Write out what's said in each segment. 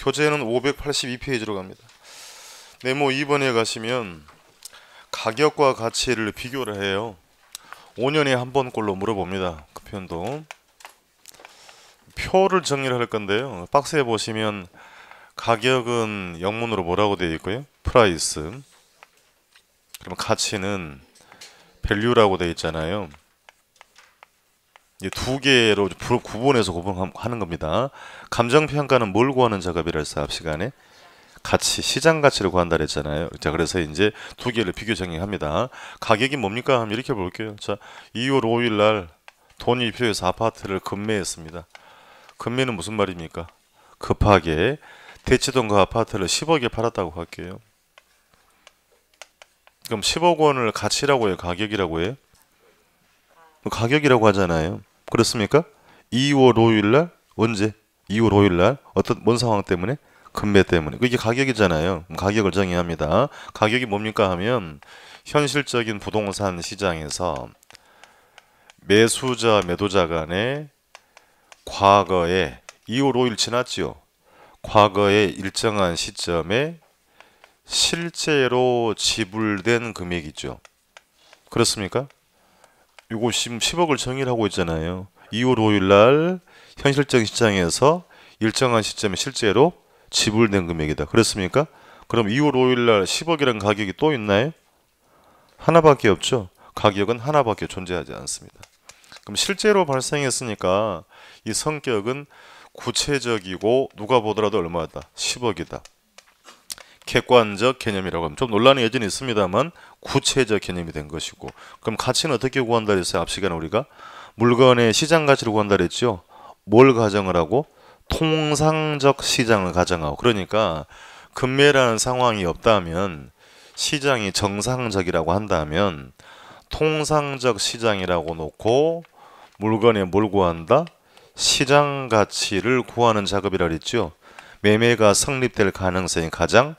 교재는 582페이지로 갑니다. 네모 2번에 가시면 가격과 가치를 비교를 해요. 5년에 한 번꼴로 물어봅니다. 그표도 표를 정리를 할 건데요. 박스에 보시면 가격은 영문으로 뭐라고 되어 있고요. 프라이스 그러 가치는 밸류라고 되어 있잖아요. 이두 개로 구분해서 구분하는 겁니다. 감정 평가는 뭘 구하는 작업이라 했앞 시간에 가치, 시장 가치를 구한다 그랬잖아요. 자, 그래서 이제 두 개를 비교 정의합니다. 가격이 뭡니까? 한번 이렇게 볼게요. 자, 2월 5일 날 돈이 필요해서 아파트를 급매했습니다. 급매는 무슨 말입니까? 급하게 대치동 그 아파트를 10억에 팔았다고 할게요. 그럼 10억 원을 가치라고 해요? 가격이라고 해요? 가격이라고 하잖아요. 그렇습니까? 2월 5일날 언제? 2월 5일날 어떤 뭔 상황 때문에? 금매 때문에. 이게 가격이잖아요. 가격을 정해 합니다. 가격이 뭡니까 하면 현실적인 부동산 시장에서 매수자 매도자 간의 과거에 2월 5일 지났지요. 과거에 일정한 시점에 실제로 지불된 금액이죠. 그렇습니까? 이거 지금 10억을 정의를 하고 있잖아요. 2월 5일 날 현실적인 시장에서 일정한 시점에 실제로 지불된 금액이다. 그렇습니까? 그럼 2월 5일 날 10억이라는 가격이 또 있나요? 하나밖에 없죠. 가격은 하나밖에 존재하지 않습니다. 그럼 실제로 발생했으니까 이 성격은 구체적이고 누가 보더라도 얼마다? 10억이다. 객관적 개념이라고 하면 좀논란의여지는 있습니다만 구체적 개념이 된 것이고 그럼 가치는 어떻게 구한다 했어요? 앞 시간에 우리가 물건의 시장 가치를 구한다 했죠. 뭘 가정을 하고 통상적 시장을 가정하고 그러니까 금매라는 상황이 없다면 시장이 정상적이라고 한다면 통상적 시장이라고 놓고 물건에 뭘 구한다? 시장 가치를 구하는 작업이라 그랬죠. 매매가 성립될 가능성이 가장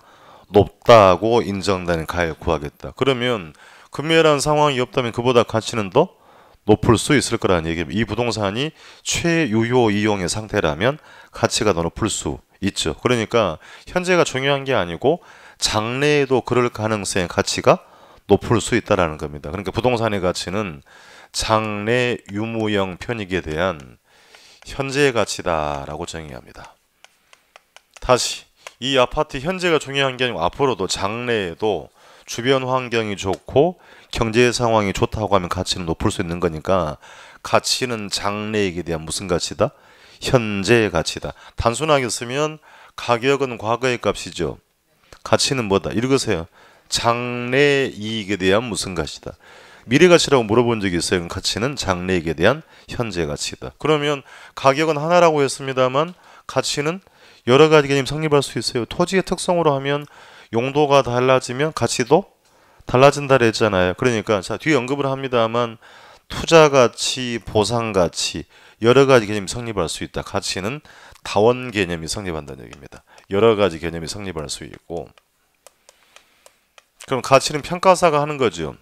높다고 인정되는 가액을 구하겠다. 그러면 금매라는 상황이 없다면 그보다 가치는 더 높을 수 있을 거라는 얘기입니다. 이 부동산이 최유효 이용의 상태라면 가치가 더 높을 수 있죠. 그러니까 현재가 중요한 게 아니고 장래에도 그럴 가능성의 가치가 높을 수 있다라는 겁니다. 그러니까 부동산의 가치는 장래 유무형 편익에 대한 현재의 가치다라고 정의합니다. 다시 이 아파트 현재가 중요한 게 아니고 앞으로도 장래에도 주변 환경이 좋고 경제 상황이 좋다고 하면 가치는 높을 수 있는 거니까 가치는 장래에 대한 무슨 가치다? 현재의 가치다. 단순하게 쓰면 가격은 과거의 값이죠. 가치는 뭐다? 읽으세요. 장래 이익에 대한 무슨 가치다. 미래 가치라고 물어본 적이 있어요. 가치는 장래익에 대한 현재 가치다. 그러면 가격은 하나라고 했습니다만 가치는 여러 가지 개념이 성립할 수 있어요. 토지의 특성으로 하면 용도가 달라지면 가치도 달라진다 그랬잖아요. 그러니까 자 뒤에 언급을 합니다만 투자 가치, 보상 가치 여러 가지 개념이 성립할 수 있다. 가치는 다원 개념이 성립한다는 얘기입니다. 여러 가지 개념이 성립할 수 있고 그럼 가치는 평가사가 하는 거죠.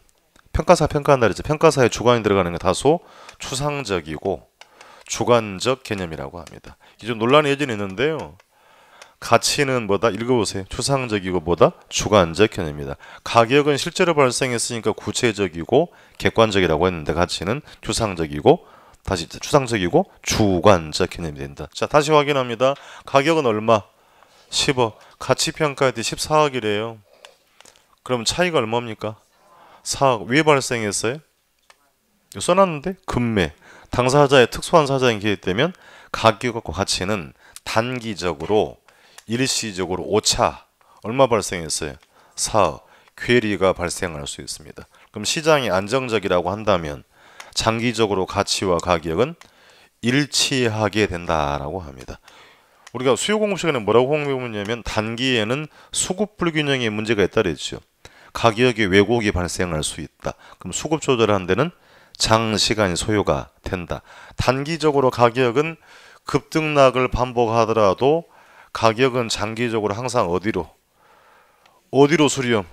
평가사 평가한다 그랬죠. 평가사의 주관이 들어가는 게 다소 추상적이고 주관적 개념이라고 합니다. 이 좀 논란이 예전에 있는데요. 가치는 뭐다? 읽어보세요. 추상적이고 뭐다? 주관적 개념입니다 가격은 실제로 발생했으니까 구체적이고 객관적이라고 했는데 가치는 추상적이고 다시 추상적이고 주관적 개념이 된다. 자 다시 확인합니다. 가격은 얼마? 10억. 가치평가할 때 14억이래요. 그럼 차이가 얼마입니까? 4억. 왜 발생했어요? 써놨는데 금매. 당사자의 특수한 사정이 기획되면 가격과 가치는 단기적으로 일시적으로 오차 얼마 발생했어요? 4억 괴리가 발생할 수 있습니다. 그럼 시장이 안정적이라고 한다면 장기적으로 가치와 가격은 일치하게 된다라고 합니다. 우리가 수요 공급 시간에 뭐라고 공부했냐면 단기에는 수급 불균형의 문제가 있다 그랬죠. 가격의 왜곡이 발생할 수 있다. 그럼 수급 조절하는 데는 장시간 소요가 된다. 단기적으로 가격은 급등락을 반복하더라도 가격은 장기적으로 항상 어디로 어디로 수렴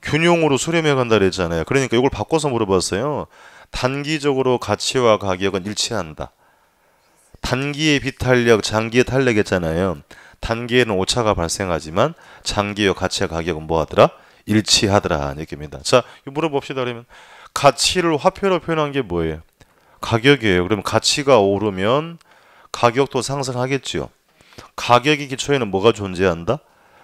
균형으로 수렴해 간다 그랬잖아요. 그러니까 이걸 바꿔서 물어봤어요. 단기적으로 가치와 가격은 일치한다. 단기의 비탄력, 장기의 탄력했잖아요. 단기에는 오차가 발생하지만 장기의 가치와 가격은 뭐하더라? 일치하더라 얘기입니다. 자, 물어봅시다 그러면 가치를 화폐로 표현한 게 뭐예요? 가격이에요. 그러면 가치가 오르면 가격도 상승하겠죠 가격의 기초에는 뭐가 존재한다?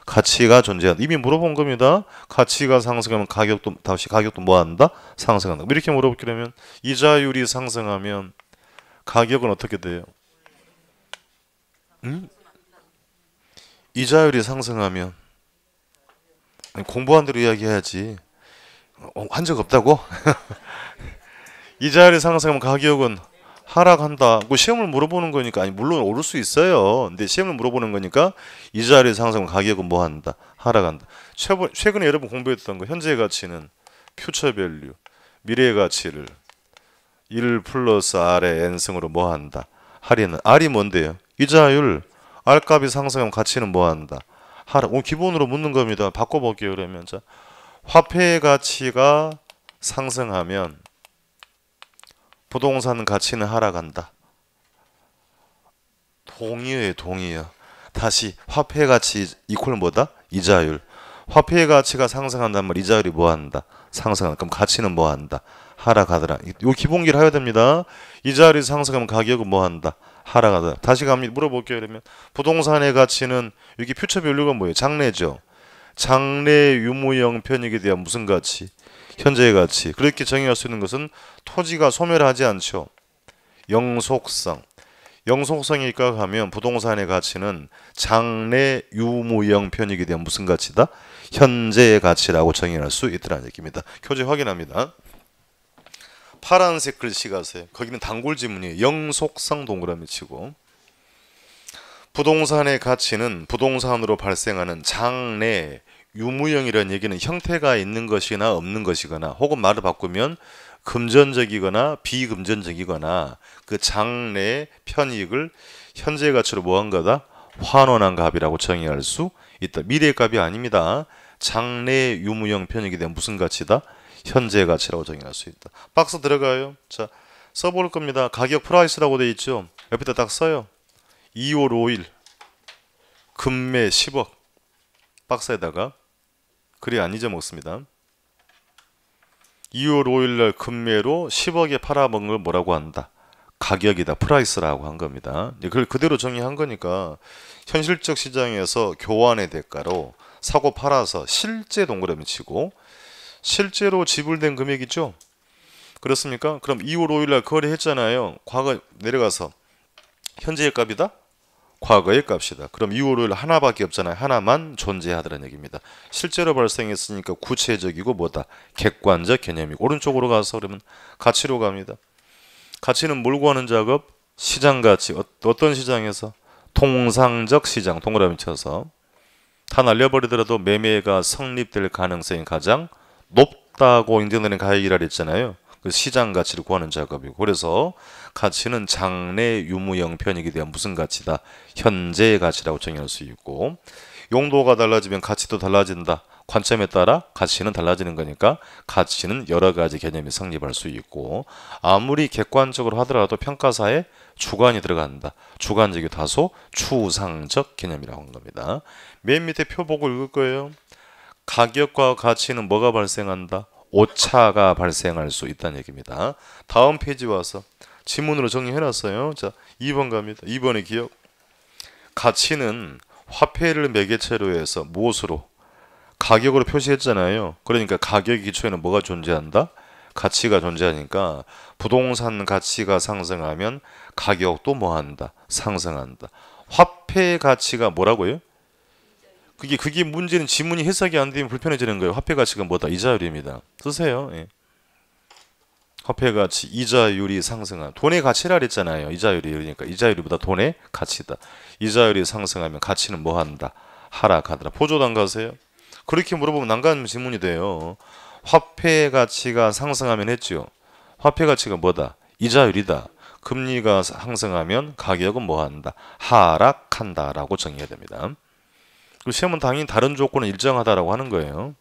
가치가 존재한다. 이미 물어본 겁니다. 가치가 상승하면 가격도 다시 가격도 뭐한다? 상승한다. 뭐 이렇게 물어보려면 볼 이자율이 상승하면 가격은 어떻게 돼요? 음? 이자율이 상승하면 공부한 대로 이야기해야지. 어, 한적 없다고? 이자율이 상승하면 가격은 하락한다고 시험을 물어보는 거니까 아니 물론 오를 수 있어요. 근데 시험을 물어보는 거니까 이자리상승 가격은 뭐 한다? 하락한다. 최근, 최근에 여러분 공부했던 거현재 가치는 퓨처 밸류 미래의 가치를 1 플러스 R의 N승으로 뭐 한다? 할인은 R이 뭔데요? 이자율 R값이 상승하면 가치는 뭐 한다? 하락. 오 기본으로 묻는 겁니다. 바꿔볼게요. 그러면 자 화폐의 가치가 상승하면 부동산 가치는 하락한다. 동의에 동의요 다시 화폐 가치 이퀄 뭐다? 이자율. 화폐 가치가 상승한다말 이자율이 뭐 한다? 상승한다. 그럼 가치는 뭐 한다? 하락하더라. 요 기본기를 해야 됩니다. 이자율이 상승하면 가격은 뭐 한다? 하락하더라. 다시 갑니다. 물어볼게요. 그러면 부동산의 가치는 여기 퓨처 밸류가 뭐예요? 장래죠. 장래 유무형 편익에 대한 무슨 가치? 현재의 가치 그렇게 정의할 수 있는 것은 토지가 소멸하지 않죠. 영속성 영속성일까 하면 부동산의 가치는 장래 유무형 편익에 대한 무슨 가치다? 현재의 가치라고 정의할 수 있다는 얘기입니다. 교재 확인합니다. 파란색 글씨 가세요. 거기는 단골 지문이에요. 영속성 동그라미 치고 부동산의 가치는 부동산으로 발생하는 장래 유무형이라는 얘기는 형태가 있는 것이나 없는 것이거나 혹은 말을 바꾸면 금전적이거나 비금전적이거나 그 장래의 편익을 현재의 가치로 뭐한 거다? 환원한 값이라고 정의할 수 있다. 미래의 값이 아닙니다. 장래 유무형 편익에 대한 무슨 가치다? 현재의 가치라고 정의할 수 있다. 박스 들어가요. 자, 써볼 겁니다. 가격 프라이스라고 돼 있죠. 옆에다 딱 써요. 2월 5일 금매 10억 박스에다가 그리 안 잊어먹습니다. 2월 5일날 금매로 10억에 팔아먹은 걸 뭐라고 한다. 가격이다. 프라이스라고 한 겁니다. 예, 그걸 그대로 정의한 거니까 현실적 시장에서 교환의 대가로 사고 팔아서 실제 동그라미 치고 실제로 지불된 금액이죠. 그렇습니까? 그럼 2월 5일날 거래했잖아요. 과거 내려가서 현재의 값이다? 과거의 값이다. 그럼 이 오류를 하나밖에 없잖아요. 하나만 존재하더라는 얘기입니다. 실제로 발생했으니까 구체적이고 뭐다? 객관적 개념이고 오른쪽으로 가서 그러면 가치로 갑니다. 가치는 뭘 구하는 작업? 시장 가치. 어, 어떤 시장에서? 통상적 시장. 동그라미 쳐서. 다 날려버리더라도 매매가 성립될 가능성이 가장 높다고 인정되는 가액이라 그랬잖아요. 그 시장 가치를 구하는 작업이고 그래서 가치는 장래 유무형 편익에 대한 무슨 가치다 현재의 가치라고 정의할 수 있고 용도가 달라지면 가치도 달라진다 관점에 따라 가치는 달라지는 거니까 가치는 여러 가지 개념이 성립할 수 있고 아무리 객관적으로 하더라도 평가사에 주관이 들어간다. 주관적이 다소 추상적 개념이라고 한 겁니다. 맨 밑에 표복을 읽을 거예요. 가격과 가치는 뭐가 발생한다? 오차가 발생할 수 있다는 얘기입니다. 다음 페이지 와서 지문으로 정리해놨어요. 자, 2번 갑니다. 2번의 기억. 가치는 화폐를 매개체로 해서 무엇으로? 가격으로 표시했잖아요. 그러니까 가격 기초에는 뭐가 존재한다? 가치가 존재하니까 부동산 가치가 상승하면 가격도 뭐한다? 상승한다. 화폐 가치가 뭐라고요? 그게 그게 문제는 지문이 해석이 안 되면 불편해지는 거예요. 화폐 가치가 뭐다? 이자율입니다. 쓰세요. 예. 화폐 가치 이자율이 상승한 돈의 가치라 그랬잖아요. 이자율이 그러니까 이자율보다 이 돈의 가치다. 이자율이 상승하면 가치는 뭐 한다? 하락하더라. 보조도 가세요? 그렇게 물어보면 난감 질문이 돼요. 화폐 가치가 상승하면 했죠. 화폐 가치가 뭐다? 이자율이다. 금리가 상승하면 가격은 뭐한다? 하락한다라고 정의해야 됩니다. 그 시험은 당연히 다른 조건은 일정하다라고 하는 거예요.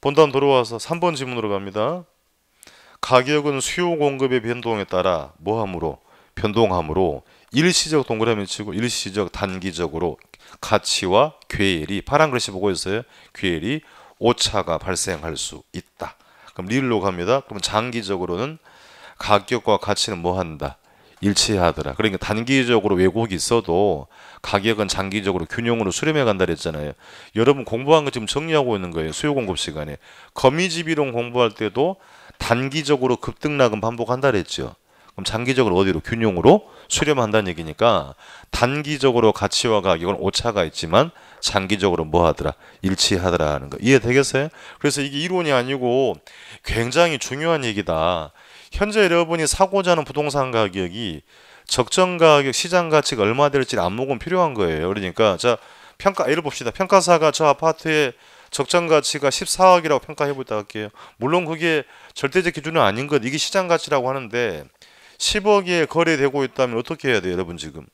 본 다음 돌아와서 3번 지문으로 갑니다. 가격은 수요 공급의 변동에 따라 뭐함으로 변동함으로 일시적 동그라미 치고 일시적 단기적으로 가치와 괴일 파란 글씨 보고 있어요. 괴일 오차가 발생할 수 있다. 그럼 리로 갑니다. 그럼 장기적으로는 가격과 가치는 뭐 한다? 일치하더라. 그러니까 단기적으로 왜곡이 있어도 가격은 장기적으로 균형으로 수렴해 간다 그랬잖아요. 여러분 공부한 거 지금 정리하고 있는 거예요. 수요 공급 시간에. 거미집이론 공부할 때도 단기적으로 급등락은 반복한다 그랬죠. 그럼 장기적으로 어디로 균형으로 수렴한다는 얘기니까 단기적으로 가치와 가격은 오차가 있지만 장기적으로 뭐 하더라 일치하더라 하는 거 이해되겠어요? 그래서 이게 이론이 아니고 굉장히 중요한 얘기다. 현재 여러분이 사고자 하는 부동산 가격이 적정 가격 시장 가치가 얼마 될지 안목은 필요한 거예요. 그러니까 자 평가 예를 봅시다. 평가사가 저 아파트의 적정 가치가 14억이라고 평가해 볼다 할게요. 물론 그게 절대적 기준은 아닌 것 이게 시장 가치라고 하는데 10억에 거래되고 있다면 어떻게 해야 돼요, 여러분 지금?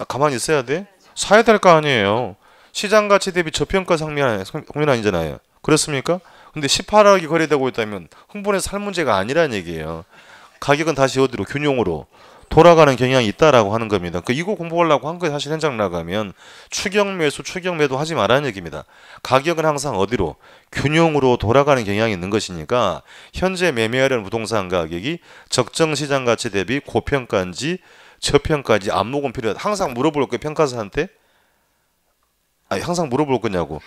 아, 가만히 있어야 돼? 사야 될 거 아니에요. 시장 가치 대비 저평가 상면 상면 아니잖아요. 그렇습니까? 근데 18억이 거래되고 있다면 흥분의서살 문제가 아니라는 얘기예요. 가격은 다시 어디로 균형으로 돌아가는 경향이 있다라고 하는 겁니다. 그 이거 공부하려고 한 거예요. 사실 현장 나가면 추경 매수, 추경 매도 하지 말라는 얘기입니다. 가격은 항상 어디로 균형으로 돌아가는 경향이 있는 것이니까 현재 매매하려는 부동산 가격이 적정 시장 가치 대비 고평가인지 저평가인지 안목은 필요하다. 항상 물어볼 거예요. 평가사한테. 아 항상 물어볼 거냐고.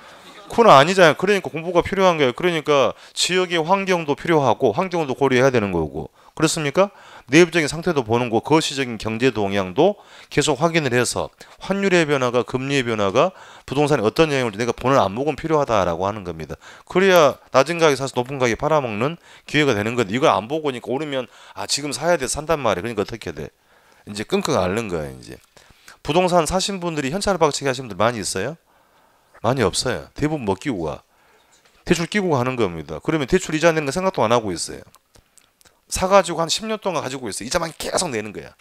그건 아니잖아요. 그러니까 공부가 필요한 거예요. 그러니까 지역의 환경도 필요하고 환경도 고려해야 되는 거고. 그렇습니까? 내부적인 상태도 보는 거, 거시적인 경제 동향도 계속 확인을 해서 환율의 변화가 금리의 변화가 부동산에 어떤 영향을 내가 보는 안목은 필요하다라고 하는 겁니다. 그래야 낮은 가격에 사서 높은 가격에 팔아먹는 기회가 되는 건데 이걸 안 보고 니까 오르면 아 지금 사야 돼 산단 말이야. 그러니까 어떻게 돼? 이제 끙끙 앓는 거야 이제. 부동산 사신 분들이 현찰 박치기 하신 분들 많이 있어요? 많이 없어요. 대부분 뭐 끼고 가? 대출 끼고 가는 겁니다. 그러면 대출 이자 내는 거 생각도 안 하고 있어요. 사가지고 한 10년 동안 가지고 있어요. 이자만 계속 내는 거야.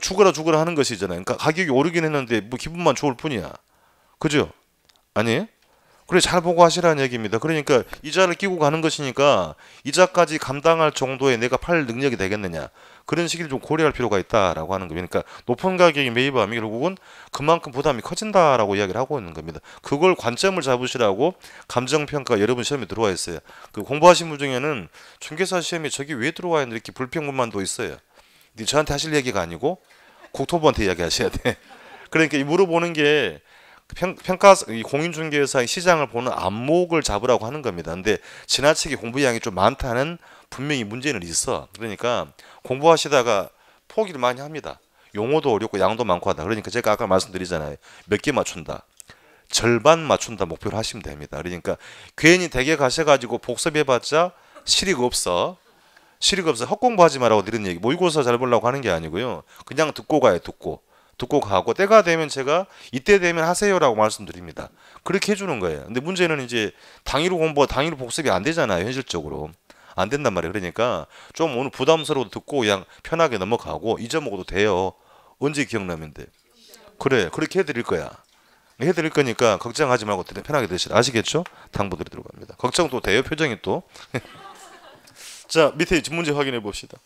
죽어라 죽어라 하는 것이잖아요. 그러니까 가격이 오르긴 했는데 뭐 기분만 좋을 뿐이야. 그죠? 아니? 그래 잘 보고 하시라는 얘기입니다. 그러니까 이자를 끼고 가는 것이니까 이자까지 감당할 정도의 내가 팔 능력이 되겠느냐. 그런 시기를 좀 고려할 필요가 있다라고 하는 겁니다. 그러니까 높은 가격에 매입함이 결국은 그만큼 부담이 커진다라고 이야기를 하고 있는 겁니다. 그걸 관점을 잡으시라고 감정평가 여러분 시험에 들어와 있어요. 그 공부하신 분 중에는 중개사 시험에 저기 왜 들어와 있는 이렇게 불평분만도 있어요. 근데 저한테 하실 얘기가 아니고 국토부한테 이야기하셔야 돼. 그러니까 물어보는 게그 평가 공인중개사의 시장을 보는 안목을 잡으라고 하는 겁니다. 근데 지나치게 공부량이 좀 많다는 분명히 문제는 있어. 그러니까 공부하시다가 포기를 많이 합니다. 용어도 어렵고 양도 많고 하다. 그러니까 제가 아까 말씀드리잖아요. 몇 개 맞춘다. 절반 맞춘다 목표를 하시면 됩니다. 그러니까 괜히 대개 가셔가지고 복습해봤자 실익 없어. 실익 없어. 헛공부하지 말라고 드리는 얘기. 모의고사 잘 보려고 하는 게 아니고요. 그냥 듣고 가요. 듣고. 듣고 가고 때가 되면 제가 이때 되면 하세요라고 말씀드립니다. 그렇게 해주는 거예요. 근데 문제는 이제 당일로 공부가 당일로 복습이 안 되잖아요. 현실적으로. 안 된단 말이에요. 그러니까 좀 오늘 부담스러워 듣고 그냥 편하게 넘어가고 잊어먹어도 돼요. 언제 기억나면 돼. 그래 그렇게 해드릴 거야. 해드릴 거니까 걱정하지 말고 편하게 드시라. 아시겠죠? 당부드리 들어갑니다. 걱정도 돼요. 표정이 또. 자 밑에 문제 확인해 봅시다.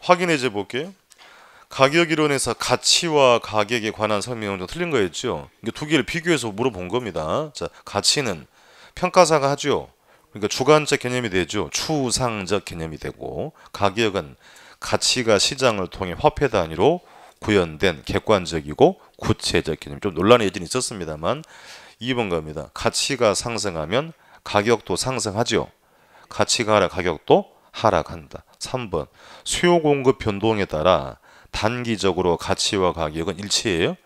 확인해 줘 볼게요. 가격 이론에서 가치와 가격에 관한 설명은 좀 틀린 거였죠. 이게 두 개를 비교해서 물어본 겁니다. 자, 가치는 평가사가 하죠. 그러니까 주관적 개념이 되죠. 추상적 개념이 되고 가격은 가치가 시장을 통해 화폐 단위로 구현된 객관적이고 구체적 개념. 좀 논란의 여지는 있었습니다만 2번 갑니다. 가치가 상승하면 가격도 상승하죠. 가치가 하락, 가격도 하락한다. 3번 수요 공급 변동에 따라 단기적으로 가치와 가격은 일치해요?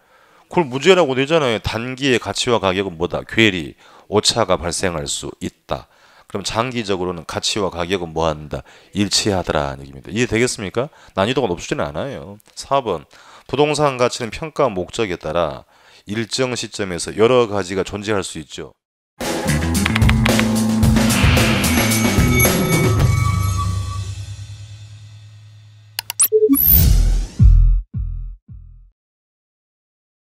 그걸 무죄라고 되잖아요. 단기의 가치와 가격은 뭐다? 괴리, 오차가 발생할 수 있다. 그럼 장기적으로는 가치와 가격은 뭐한다? 일치하더라는 얘기입니다. 이해되겠습니까? 난이도가 높지는 않아요. 4번 부동산 가치는 평가 목적에 따라 일정 시점에서 여러 가지가 존재할 수 있죠.